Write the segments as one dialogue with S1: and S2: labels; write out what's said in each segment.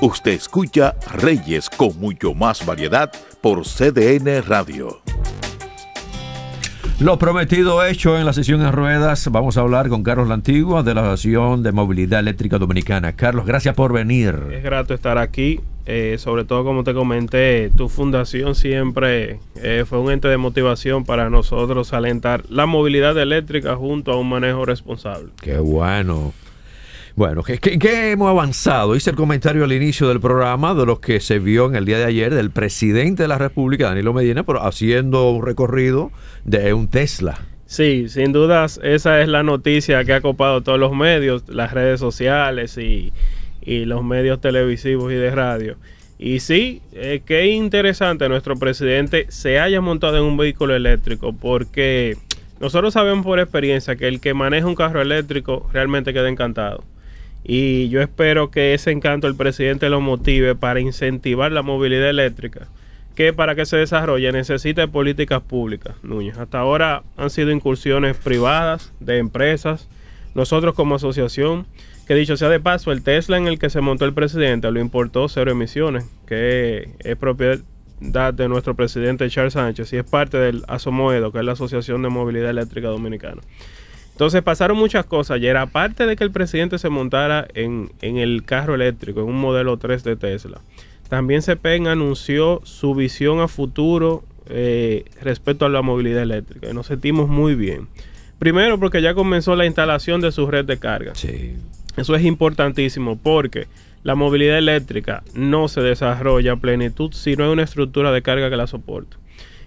S1: Usted escucha Reyes con mucho más variedad por CDN Radio. Lo prometido hecho en la sesión en ruedas. Vamos a hablar con Carlos Lantigua de la Asociación de Movilidad Eléctrica Dominicana. Carlos, gracias por venir.
S2: Es grato estar aquí. Eh, sobre todo, como te comenté, tu fundación siempre eh, fue un ente de motivación para nosotros alentar la movilidad eléctrica junto a un manejo responsable.
S1: Qué bueno. Bueno, ¿qué hemos avanzado. Hice el comentario al inicio del programa de lo que se vio en el día de ayer del presidente de la República, Danilo Medina, pero haciendo un recorrido de un Tesla.
S2: Sí, sin dudas, esa es la noticia que ha copado todos los medios, las redes sociales y, los medios televisivos y de radio. Y sí, eh, qué interesante nuestro presidente se haya montado en un vehículo eléctrico, porque nosotros sabemos por experiencia que el que maneja un carro eléctrico realmente queda encantado. Y yo espero que ese encanto el presidente lo motive para incentivar la movilidad eléctrica, que para que se desarrolle necesita políticas públicas, Núñez. Hasta ahora han sido incursiones privadas, de empresas, nosotros como asociación, que dicho sea de paso, el Tesla en el que se montó el presidente lo importó cero emisiones, que es propiedad de nuestro presidente Charles Sánchez y es parte del ASOMOEDO, que es la Asociación de Movilidad Eléctrica Dominicana. Entonces pasaron muchas cosas era Aparte de que el presidente se montara en, el carro eléctrico, en un modelo 3 de Tesla, también CPEN anunció su visión a futuro eh, respecto a la movilidad eléctrica. Y nos sentimos muy bien. Primero porque ya comenzó la instalación de su red de carga. Eso es importantísimo porque la movilidad eléctrica no se desarrolla a plenitud si no hay una estructura de carga que la soporte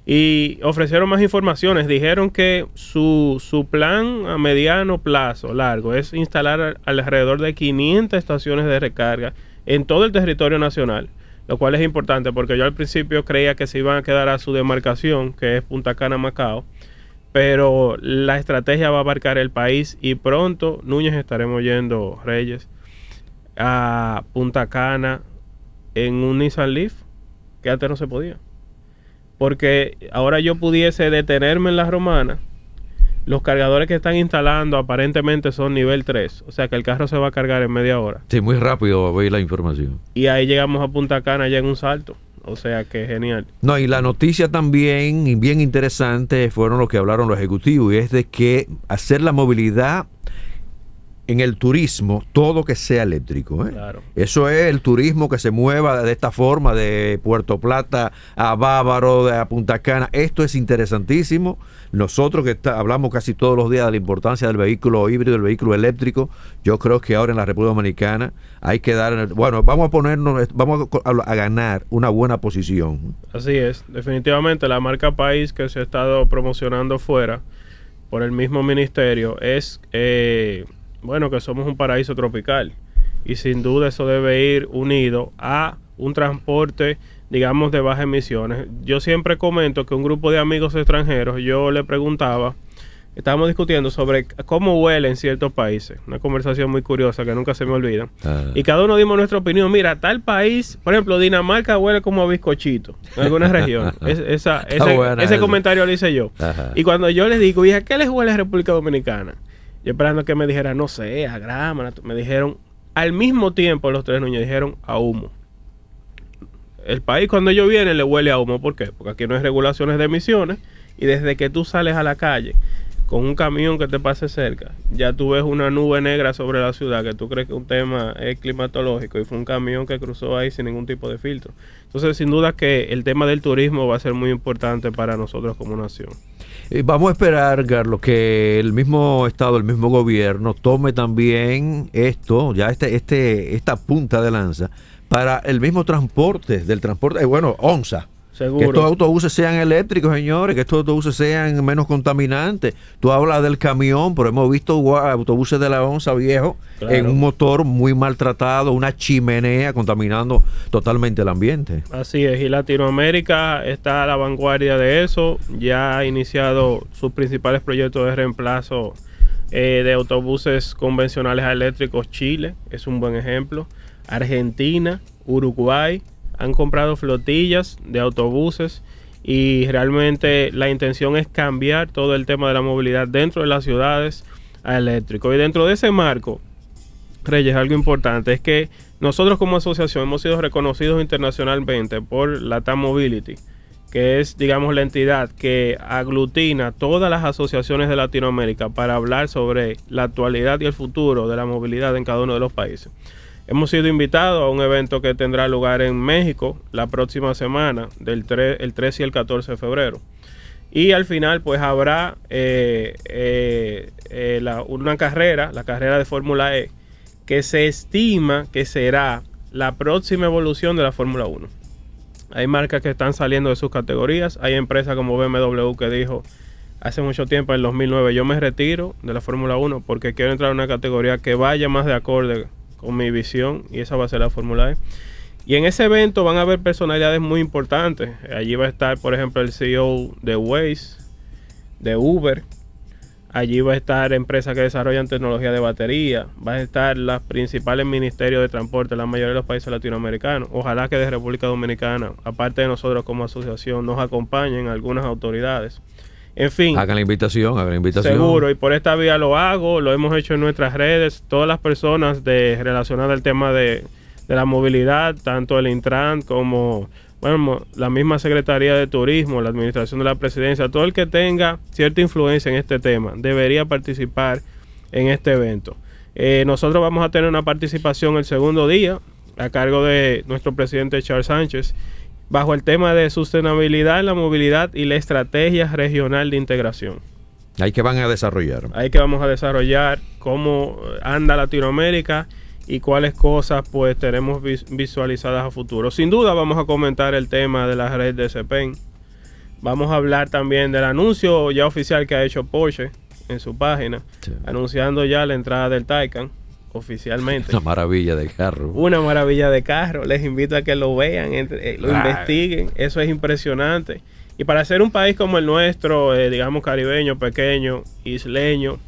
S2: y ofrecieron más informaciones. Dijeron que su, plan a mediano plazo, largo, es instalar alrededor de 500 estaciones de recarga en todo el territorio nacional, lo cual es importante porque yo al principio creía que se iban a quedar a su demarcación, que es Punta Cana, Macao, pero la estrategia va a abarcar el país y pronto, Núñez, estaremos yendo, Reyes, a Punta Cana en un Nissan Leaf, que antes no se podía porque ahora yo pudiese detenerme en la romana. Los cargadores que están instalando aparentemente son nivel 3, o sea que el carro se va a cargar en media hora.
S1: Sí, muy rápido a la información.
S2: Y ahí llegamos a Punta Cana ya en un salto. O sea que genial.
S1: No, y la noticia también, y bien interesante, fueron los que hablaron los ejecutivos, y es de que hacer la movilidad en el turismo todo que sea eléctrico. ¿eh? Eso es el turismo que se mueva de esta forma, de Puerto Plata a Bávaro, de a Punta Cana. Esto es interesantísimo. Nosotros que hablamos casi todos los días de la importancia del vehículo híbrido, del vehículo eléctrico, yo creo que ahora en la República Dominicana hay que dar, bueno, vamos a ponernos, vamos a, ganar una buena posición.
S2: Así es, definitivamente la marca país que se ha estado promocionando fuera por el mismo ministerio es... Eh, bueno, que somos un paraíso tropical. Y sin duda eso debe ir unido a un transporte, digamos, de bajas emisiones. Yo siempre comento que un grupo de amigos extranjeros, yo le preguntaba, estábamos discutiendo sobre cómo huele en ciertos países. Una conversación muy curiosa que nunca se me olvida. Ah. Y cada uno dimos nuestra opinión. Mira, tal país, por ejemplo, Dinamarca huele como a bizcochito en algunas regiones. esa, ese, comentario lo hice yo. Y cuando yo les digo, ¿y qué les huele República Dominicana? Yo esperando que me dijera, no sé, a grama. Me dijeron, al mismo tiempo los tres niños dijeron a humo. El país cuando ellos vienen le huele a humo. ¿Por qué? Porque aquí no hay regulaciones de emisiones. Y desde que tú sales a la calle con un camión que te pase cerca, ya tú ves una nube negra sobre la ciudad que tú crees que un tema es climatológico y fue un camión que cruzó ahí sin ningún tipo de filtro. Entonces, sin duda que el tema del turismo va a ser muy importante para nosotros como nación.
S1: Eh, vamos a esperar, Carlos, que el mismo Estado, el mismo gobierno tome también esto, ya este, este, esta punta de lanza, para el mismo transporte, del transporte, eh, bueno, ONSA que estos autobuses sean eléctricos, señores, que estos autobuses sean menos contaminantes. Tú hablas del camión, pero hemos visto autobuses de la onza viejo en un motor muy maltratado, una chimenea contaminando totalmente el ambiente.
S2: Así es, y Latinoamérica está a la vanguardia de eso. Ya ha iniciado sus principales proyectos de reemplazo eh, de autobuses convencionales a eléctricos. Chile es un buen ejemplo. Argentina, Uruguay, han comprado flotillas de autobuses y realmente la intención es cambiar todo el tema de la movilidad dentro de las ciudades a eléctrico. Y dentro de ese marco, Reyes, algo importante es que nosotros como asociación hemos sido reconocidos internacionalmente por la TAM Mobility, que es, digamos, la entidad que aglutina todas las asociaciones de Latinoamérica para hablar sobre la actualidad y el futuro de la movilidad en cada uno de los países. Hemos sido invitados a un evento que tendrá lugar en México la próxima semana, del 3, el 13 y el 14 de febrero. Y al final, pues habrá eh, eh, eh, una carrera, la carrera de Fórmula E, que se estima que será la próxima evolución de la Fórmula 1. Hay marcas que están saliendo de sus categorías, hay empresas como BMW que dijo hace mucho tiempo, en 2009, yo me retiro de la Fórmula 1 porque quiero entrar en una categoría que vaya más de acorde con mi visión y esa va a ser la Fórmula e. Y en ese evento van a haber personalidades muy importantes. Allí va a estar, por ejemplo, el CEO de Waze, de Uber. Allí va a estar empresas que desarrollan tecnología de batería. Va a estar los principales ministerios de transporte, la mayoría de los países latinoamericanos. Ojalá que de República Dominicana, aparte de nosotros como asociación, nos acompañen algunas autoridades. En fin. Hagan
S1: la invitación, hagan
S2: invitación. Seguro, y por esta vía lo hago, lo hemos hecho en nuestras redes. Todas las personas de, relacionadas al tema de, la movilidad, tanto el Intran como bueno, la misma Secretaría de Turismo, la Administración de la Presidencia, todo el que tenga cierta influencia en este tema debería participar en este evento. Eh, nosotros vamos a tener una participación el segundo día a cargo de nuestro presidente Charles Sánchez bajo el tema de sustentabilidad, la movilidad y la estrategia regional de integración.
S1: Ahí que van a desarrollar.
S2: Ahí que vamos a desarrollar cómo anda Latinoamérica y cuáles cosas pues tenemos visualizadas a futuro. Sin duda vamos a comentar el tema de la red de CEPEN. Vamos a hablar también del anuncio ya oficial que ha hecho Porsche en su página, anunciando ya la entrada del Taycan oficialmente.
S1: Una maravilla de carro.
S2: Una maravilla de carro. Les invito a que lo vean, eh, lo investiguen. Eso es impresionante. Y para ser un país como el nuestro, eh, digamos caribeño, pequeño, isleño,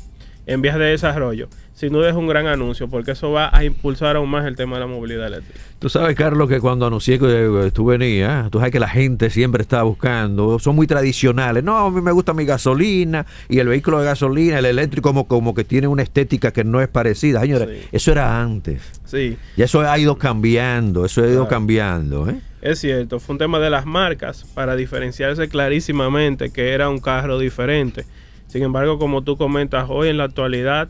S2: en vías de desarrollo, Si no es un gran anuncio porque eso va a impulsar aún más el tema de la movilidad eléctrica.
S1: Tú sabes, Carlos, que cuando anuncié que eh, tú venías, ah, tú sabes que la gente siempre estaba buscando, son muy tradicionales. No, a mí me gusta mi gasolina y el vehículo de gasolina, el eléctrico como, que tiene una estética que no es parecida. Señores, eso era antes. Sí. Y eso ha ido cambiando, eso ha ido cambiando. ¿eh?
S2: Es cierto, fue un tema de las marcas para diferenciarse clarísimamente que era un carro diferente sin embargo, como tú comentas hoy en la actualidad,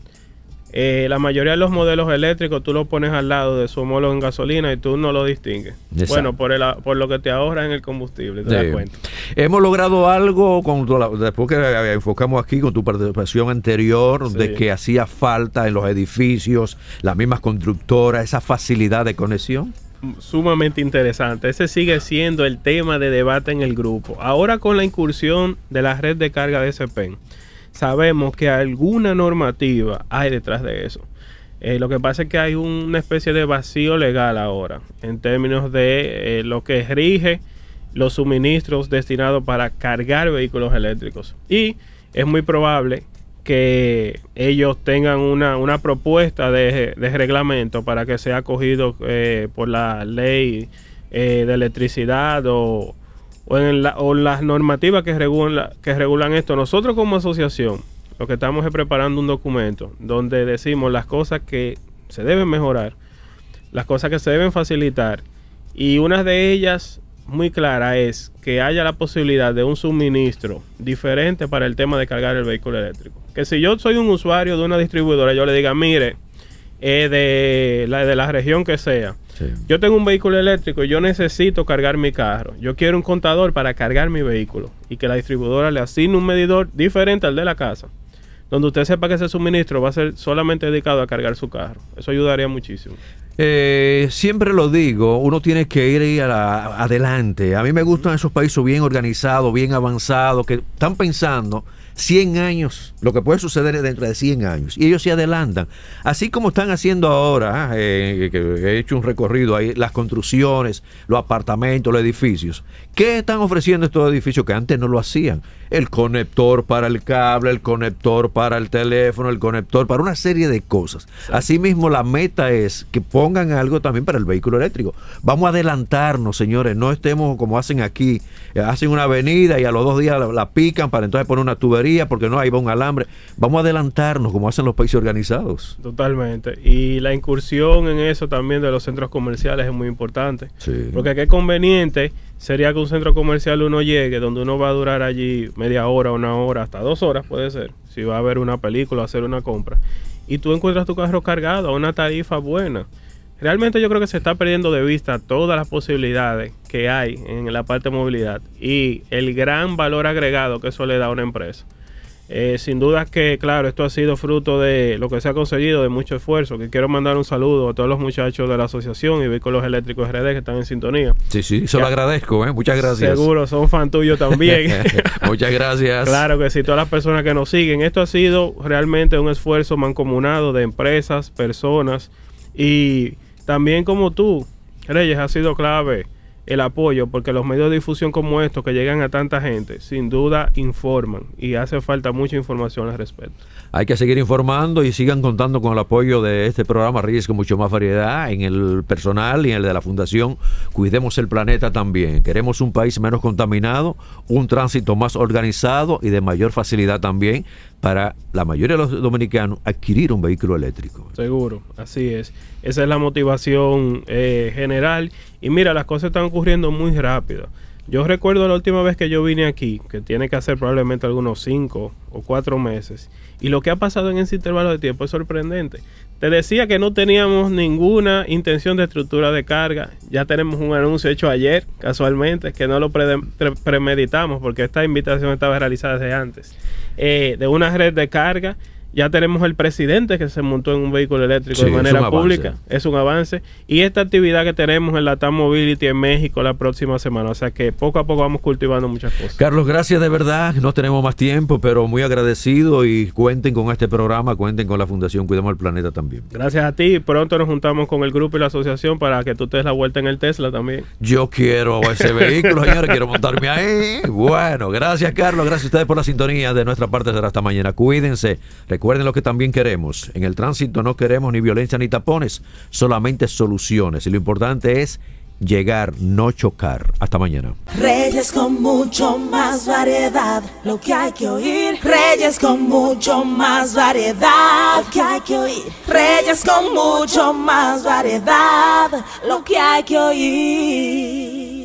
S2: eh, la mayoría de los modelos eléctricos tú los pones al lado de su homólogo en gasolina y tú no lo distingues. Bueno, por, por lo que te ahorras en el combustible, te das cuenta.
S1: Hemos logrado algo con después que eh, enfocamos aquí con tu participación anterior de que hacía falta en los edificios, las mismas constructoras, esa facilidad de conexión
S2: sumamente interesante. Ese sigue siendo el tema de debate en el grupo. Ahora con la incursión de la red de carga de SPEN, sabemos que alguna normativa hay detrás de eso. Eh, lo que pasa es que hay una especie de vacío legal ahora en términos de eh, lo que rige los suministros destinados para cargar vehículos eléctricos. Y es muy probable que ellos tengan una, propuesta de, reglamento para que sea acogido eh, por la ley de electricidad o o en, las normativas que regulan esto. Nosotros como asociación lo que estamos es preparando un documento donde decimos las cosas que se deben mejorar, las cosas que se deben facilitar y una de ellas muy clara es que haya la posibilidad de un suministro diferente para el tema de cargar el vehículo eléctrico. Que si yo soy un usuario de una distribuidora, yo le diga, mire, de, la, de la región que sea. Yo tengo un vehículo eléctrico, y yo necesito cargar mi carro. Yo quiero un contador para cargar mi vehículo y que la distribuidora le asigne un medidor diferente al de la casa, donde usted sepa que ese suministro va a ser solamente dedicado a cargar su carro. Eso ayudaría muchísimo.
S1: Eh, siempre lo digo, uno tiene que ir a adelante. A mí me gustan esos países bien organizados, bien avanzados, que están pensando 100 años, lo que puede suceder es dentro de 100 años. Y ellos se adelantan. Así como están haciendo ahora, ah, eh, eh, he hecho un recorrido ahí, las construcciones, los apartamentos, los edificios. ¿Qué están ofreciendo estos edificios que antes no lo hacían? El conector para el cable, el conector para el teléfono, el conector para una serie de cosas. Asimismo, la meta es que pongan algo también para el vehículo eléctrico. Vamos a adelantarnos, señores. No estemos como hacen aquí. Eh, hacen una avenida y a los dos días la, la pican para entonces poner una tubería porque no, hay va un alambre. Vamos a adelantarnos como hacen los países organizados.
S2: Totalmente. Y la incursión en eso también de los centros comerciales es muy importante. Porque qué conveniente sería que un centro comercial uno llegue, donde uno va a durar allí media hora, una hora, hasta dos horas puede ser, si va a ver una película, hacer una compra. Y tú encuentras tu carro cargado a una tarifa buena. Realmente yo creo que se está perdiendo de vista todas las posibilidades que hay en la parte de movilidad y el gran valor agregado que eso le da a una empresa. Eh, sin duda que, claro, esto ha sido fruto de lo que se ha conseguido, de mucho esfuerzo. Que quiero mandar un saludo a todos los muchachos de la asociación y vehículos eléctricos RD que están en sintonía.
S1: Sí, sí, se lo agradezco, ¿eh? muchas gracias. Seguro,
S2: son fan tuyos también. muchas gracias. Claro que sí, todas las personas que nos siguen. Esto ha sido realmente un esfuerzo mancomunado de empresas, personas y también como tú, Reyes, ha sido clave el apoyo, porque los medios de difusión como estos que llegan a tanta gente, sin duda informan y hace falta mucha información al respecto.
S1: Hay que seguir informando y sigan contando con el apoyo de este programa Reyes con mucho más variedad en el personal y en el de la fundación. Cuidemos el planeta también. Queremos un país menos contaminado, un tránsito más organizado y de mayor facilidad también para la mayoría de los dominicanos adquirir un vehículo eléctrico.
S2: Seguro, así es. Esa es la motivación eh, general. Y mira, las cosas están ocurriendo muy rápido. Yo recuerdo la última vez que yo vine aquí, que tiene que hacer probablemente algunos cinco o cuatro meses, y lo que ha pasado en ese intervalo de tiempo es sorprendente. Te decía que no teníamos ninguna intención de estructura de carga, ya tenemos un anuncio hecho ayer, casualmente, que no lo premeditamos porque esta invitación estaba realizada desde antes, eh, de una red de carga ya tenemos el presidente que se montó en un vehículo eléctrico de manera pública. Es un avance. Y esta actividad que tenemos en la TAM Mobility en México la próxima semana. O sea que poco a poco vamos cultivando muchas cosas. Carlos,
S1: gracias de verdad. No tenemos más tiempo, pero muy agradecido y cuenten con este programa, cuenten con la Fundación Cuidemos el Planeta también.
S2: Gracias a ti. Pronto nos juntamos con el grupo y la asociación para que tú te des la vuelta en el Tesla también.
S1: Yo quiero ese vehículo, señores. Quiero
S2: montarme ahí.
S1: Bueno, gracias, Carlos. Gracias a ustedes por la sintonía. De nuestra parte será esta mañana. Cuídense. Recuerden lo que también queremos. En el tránsito no queremos ni violencia ni tapones, solamente soluciones. Y lo importante es llegar, no chocar. Hasta mañana.
S2: Reyes con mucho más variedad, lo que hay que oír. Reyes con mucho más variedad, lo que hay que oír. Reyes con mucho más variedad, lo que hay
S1: que oír.